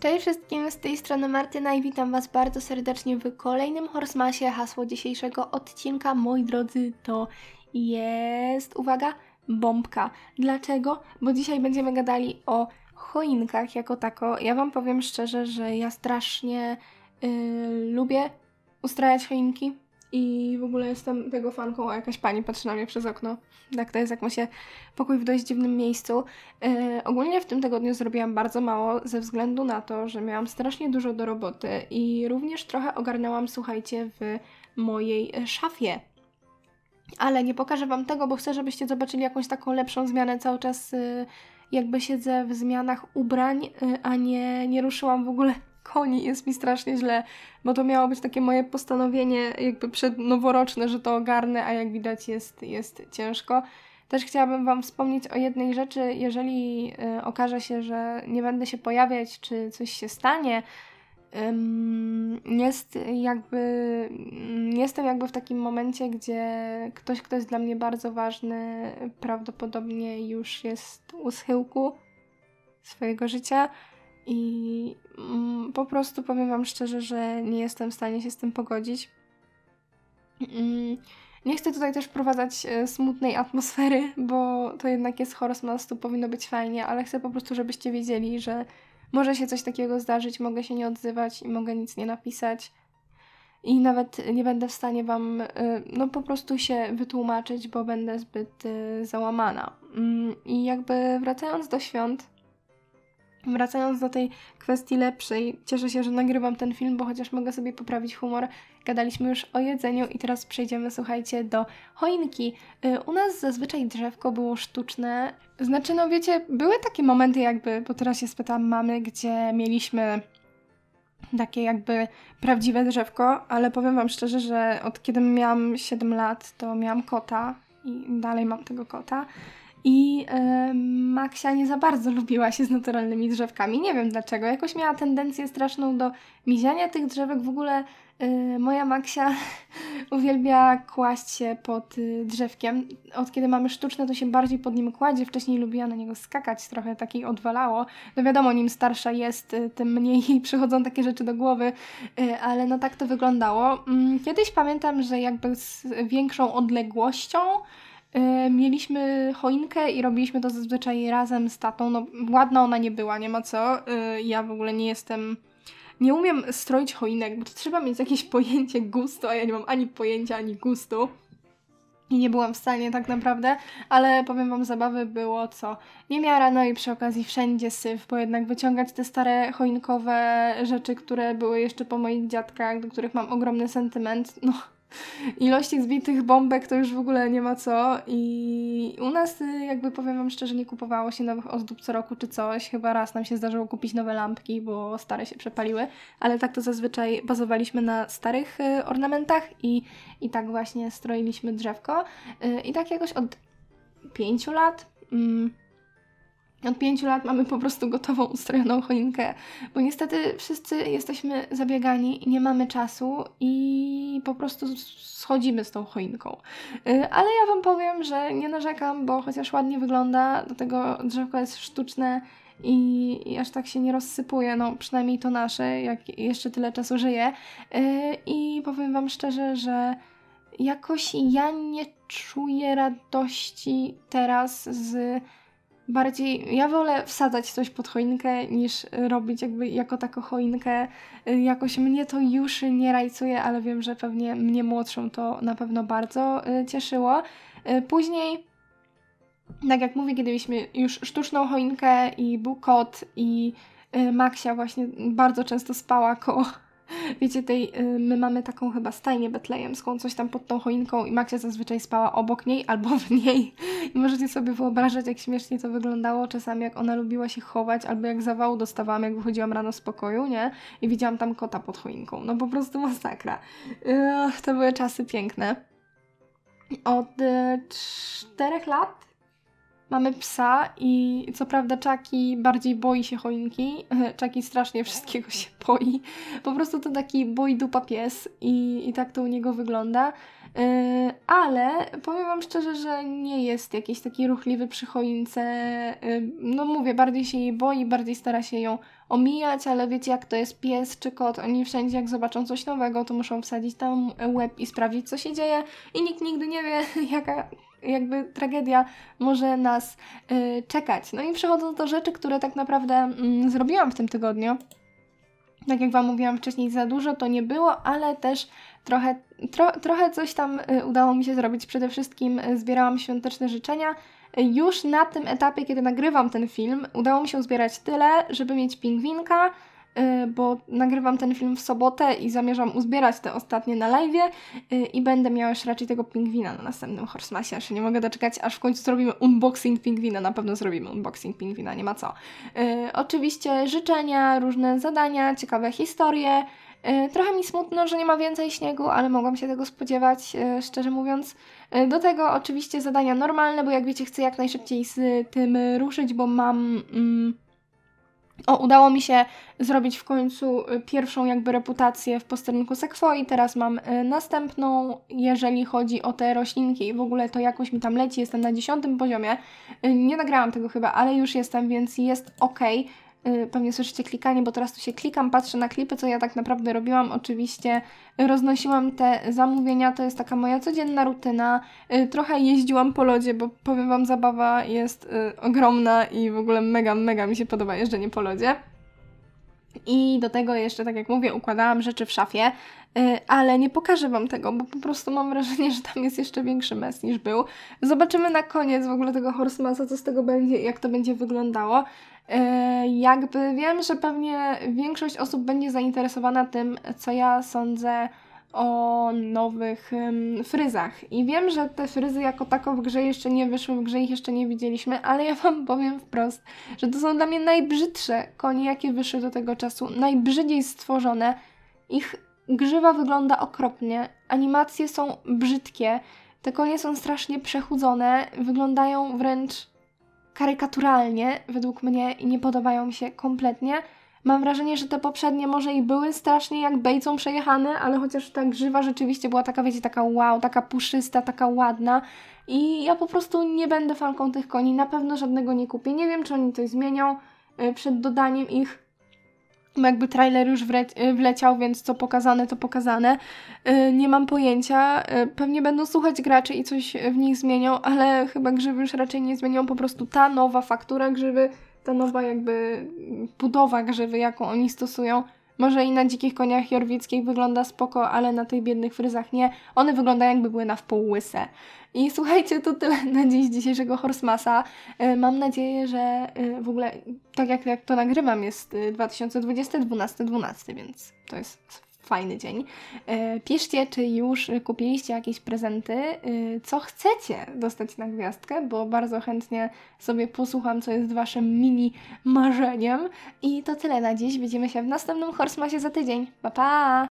Cześć wszystkim, z tej strony Martyna i witam Was bardzo serdecznie w kolejnym Horsemasie. Hasło dzisiejszego odcinka, moi drodzy, to jest, uwaga, bombka. Dlaczego? Bo dzisiaj będziemy gadali o choinkach jako tako. Ja Wam powiem szczerze, że ja strasznie yy, lubię ustrajać choinki. I w ogóle jestem tego fanką, a jakaś pani patrzy na mnie przez okno. Tak, to jest jak ma się pokój w dość dziwnym miejscu. E, ogólnie w tym tygodniu zrobiłam bardzo mało ze względu na to, że miałam strasznie dużo do roboty i również trochę ogarnęłam, słuchajcie, w mojej szafie. Ale nie pokażę Wam tego, bo chcę, żebyście zobaczyli jakąś taką lepszą zmianę. Cały czas e, jakby siedzę w zmianach ubrań, e, a nie, nie ruszyłam w ogóle koni, jest mi strasznie źle, bo to miało być takie moje postanowienie jakby przednoworoczne, że to ogarnę, a jak widać jest, jest ciężko. Też chciałabym Wam wspomnieć o jednej rzeczy, jeżeli y, okaże się, że nie będę się pojawiać, czy coś się stanie, jest jakby, mm, jestem jakby w takim momencie, gdzie ktoś, kto jest dla mnie bardzo ważny, prawdopodobnie już jest u schyłku swojego życia. I mm, po prostu powiem Wam szczerze, że nie jestem w stanie się z tym pogodzić. Mm, nie chcę tutaj też wprowadzać e, smutnej atmosfery, bo to jednak jest Horsemas, tu powinno być fajnie, ale chcę po prostu, żebyście wiedzieli, że może się coś takiego zdarzyć, mogę się nie odzywać i mogę nic nie napisać. I nawet nie będę w stanie Wam, e, no po prostu się wytłumaczyć, bo będę zbyt y, załamana. Mm, I jakby wracając do świąt, Wracając do tej kwestii lepszej, cieszę się, że nagrywam ten film, bo chociaż mogę sobie poprawić humor, gadaliśmy już o jedzeniu i teraz przejdziemy, słuchajcie, do choinki. Y, u nas zazwyczaj drzewko było sztuczne. Znaczy, no wiecie, były takie momenty jakby, bo teraz się spytam mamy, gdzie mieliśmy takie jakby prawdziwe drzewko, ale powiem Wam szczerze, że od kiedy miałam 7 lat, to miałam kota i dalej mam tego kota i e, Maxia nie za bardzo lubiła się z naturalnymi drzewkami. Nie wiem dlaczego. Jakoś miała tendencję straszną do miziania tych drzewek. W ogóle e, moja Maxia uwielbia kłaść się pod e, drzewkiem. Od kiedy mamy sztuczne, to się bardziej pod nim kładzie. Wcześniej lubiła na niego skakać, trochę takiej odwalało. No wiadomo, nim starsza jest, e, tym mniej jej przychodzą takie rzeczy do głowy, e, ale no tak to wyglądało. Mm, kiedyś pamiętam, że jakby z większą odległością E, mieliśmy choinkę i robiliśmy to zazwyczaj razem z tatą. No, ładna ona nie była, nie ma co. E, ja w ogóle nie jestem. Nie umiem stroić choinek, bo trzeba mieć jakieś pojęcie gustu, a ja nie mam ani pojęcia, ani gustu. I nie byłam w stanie tak naprawdę, ale powiem wam, zabawy było co niemiara, no i przy okazji wszędzie syf, bo jednak wyciągać te stare choinkowe rzeczy, które były jeszcze po moich dziadkach, do których mam ogromny sentyment, no ilości zbitych bombek to już w ogóle nie ma co i u nas y, jakby powiem Wam szczerze nie kupowało się nowych ozdób co roku czy coś, chyba raz nam się zdarzyło kupić nowe lampki, bo stare się przepaliły, ale tak to zazwyczaj bazowaliśmy na starych y, ornamentach i, i tak właśnie stroiliśmy drzewko y, i tak jakoś od pięciu lat... Mm, od pięciu lat mamy po prostu gotową, ustrojoną choinkę, bo niestety wszyscy jesteśmy zabiegani, nie mamy czasu i po prostu schodzimy z tą choinką. Y, ale ja Wam powiem, że nie narzekam, bo chociaż ładnie wygląda, do tego drzewko jest sztuczne i, i aż tak się nie rozsypuje, no przynajmniej to nasze, jak jeszcze tyle czasu żyje. Y, I powiem Wam szczerze, że jakoś ja nie czuję radości teraz z bardziej ja wolę wsadzać coś pod choinkę niż robić jakby jako taką choinkę. Y, jakoś mnie to już nie rajcuje, ale wiem, że pewnie mnie młodszą to na pewno bardzo y, cieszyło. Y, później tak jak mówię, kiedy mieliśmy już sztuczną choinkę i był kot i Maxia właśnie bardzo często spała koło Wiecie, tej, y, my mamy taką chyba stajnię betlejemską, coś tam pod tą choinką i Maxia zazwyczaj spała obok niej albo w niej. I możecie sobie wyobrażać, jak śmiesznie to wyglądało czasami, jak ona lubiła się chować, albo jak zawału dostawałam, jak wychodziłam rano z pokoju, nie? I widziałam tam kota pod choinką. No po prostu masakra. Ech, to były czasy piękne. Od y, czterech lat Mamy psa i co prawda Czaki bardziej boi się choinki. Czaki strasznie wszystkiego się boi. Po prostu to taki boi dupa pies i, i tak to u niego wygląda. Yy, ale powiem Wam szczerze, że nie jest jakiś taki ruchliwy przy choince. Yy, no mówię, bardziej się jej boi, bardziej stara się ją omijać, ale wiecie jak to jest pies czy kot, oni wszędzie jak zobaczą coś nowego, to muszą wsadzić tam łeb i sprawdzić co się dzieje i nikt nigdy nie wie jaka jakby tragedia może nas y, czekać. No i przechodzę do rzeczy, które tak naprawdę mm, zrobiłam w tym tygodniu, tak jak Wam mówiłam wcześniej, za dużo to nie było, ale też trochę, tro, trochę coś tam y, udało mi się zrobić. Przede wszystkim y, zbierałam świąteczne życzenia. Już na tym etapie, kiedy nagrywam ten film, udało mi się uzbierać tyle, żeby mieć pingwinka, Y, bo nagrywam ten film w sobotę i zamierzam uzbierać te ostatnie na live y, i będę miała już raczej tego pingwina na następnym Horsemasie. Jeszcze nie mogę doczekać, aż w końcu zrobimy unboxing pingwina. Na pewno zrobimy unboxing pingwina, nie ma co. Y, oczywiście życzenia, różne zadania, ciekawe historie. Trochę mi smutno, że nie ma więcej śniegu, ale mogłam się tego spodziewać, szczerze mówiąc. Do tego oczywiście zadania normalne, bo jak wiecie, chcę jak najszybciej z tym ruszyć, bo mam. Mm, o, udało mi się zrobić w końcu y, pierwszą jakby reputację w posterunku sekwoi, teraz mam y, następną, jeżeli chodzi o te roślinki i w ogóle to jakoś mi tam leci, jestem na dziesiątym poziomie, y, nie nagrałam tego chyba, ale już jestem, więc jest ok, Y, pewnie słyszycie klikanie, bo teraz tu się klikam, patrzę na klipy, co ja tak naprawdę robiłam. Oczywiście roznosiłam te zamówienia, to jest taka moja codzienna rutyna. Y, trochę jeździłam po lodzie, bo powiem Wam, zabawa jest y, ogromna i w ogóle mega, mega mi się podoba jeżdżenie po lodzie. I do tego jeszcze, tak jak mówię, układałam rzeczy w szafie, ale nie pokażę Wam tego, bo po prostu mam wrażenie, że tam jest jeszcze większy mes niż był. Zobaczymy na koniec w ogóle tego Horsemasa, co z tego będzie, jak to będzie wyglądało. E, jakby wiem, że pewnie większość osób będzie zainteresowana tym, co ja sądzę o nowych um, fryzach. I wiem, że te fryzy jako tako w grze jeszcze nie wyszły, w grze ich jeszcze nie widzieliśmy, ale ja Wam powiem wprost, że to są dla mnie najbrzydsze konie, jakie wyszły do tego czasu, najbrzydziej stworzone. Ich grzywa wygląda okropnie, animacje są brzydkie, te konie są strasznie przechudzone, wyglądają wręcz karykaturalnie według mnie i nie podobają mi się kompletnie. Mam wrażenie, że te poprzednie może i były strasznie jak bejcą przejechane, ale chociaż ta grzywa rzeczywiście była taka, wiecie, taka wow, taka puszysta, taka ładna. I ja po prostu nie będę fanką tych koni, na pewno żadnego nie kupię. Nie wiem, czy oni coś zmienią y, przed dodaniem ich no, jakby trailer już y, wleciał, więc co pokazane, to pokazane. Y, nie mam pojęcia. Y, pewnie będą słuchać graczy i coś w nich zmienią, ale chyba grzyby już raczej nie zmienią. Po prostu ta nowa faktura grzyby, ta nowa jakby budowa grzyby, jaką oni stosują, może i na dzikich koniach jorwickich wygląda spoko, ale na tych biednych fryzach nie. One wyglądają jakby były na wpół łyse. I słuchajcie, to tyle na dziś dzisiejszego Horsemasa. E, mam nadzieję, że e, w ogóle, tak jak, jak to nagrywam, jest 2020, 12, 12, więc to jest fajny dzień. E, piszcie, czy już kupiliście jakieś prezenty, e, co chcecie dostać na gwiazdkę, bo bardzo chętnie sobie posłucham, co jest Waszym mini marzeniem. I to tyle na dziś. Widzimy się w następnym Horsmasie za tydzień. Pa, pa!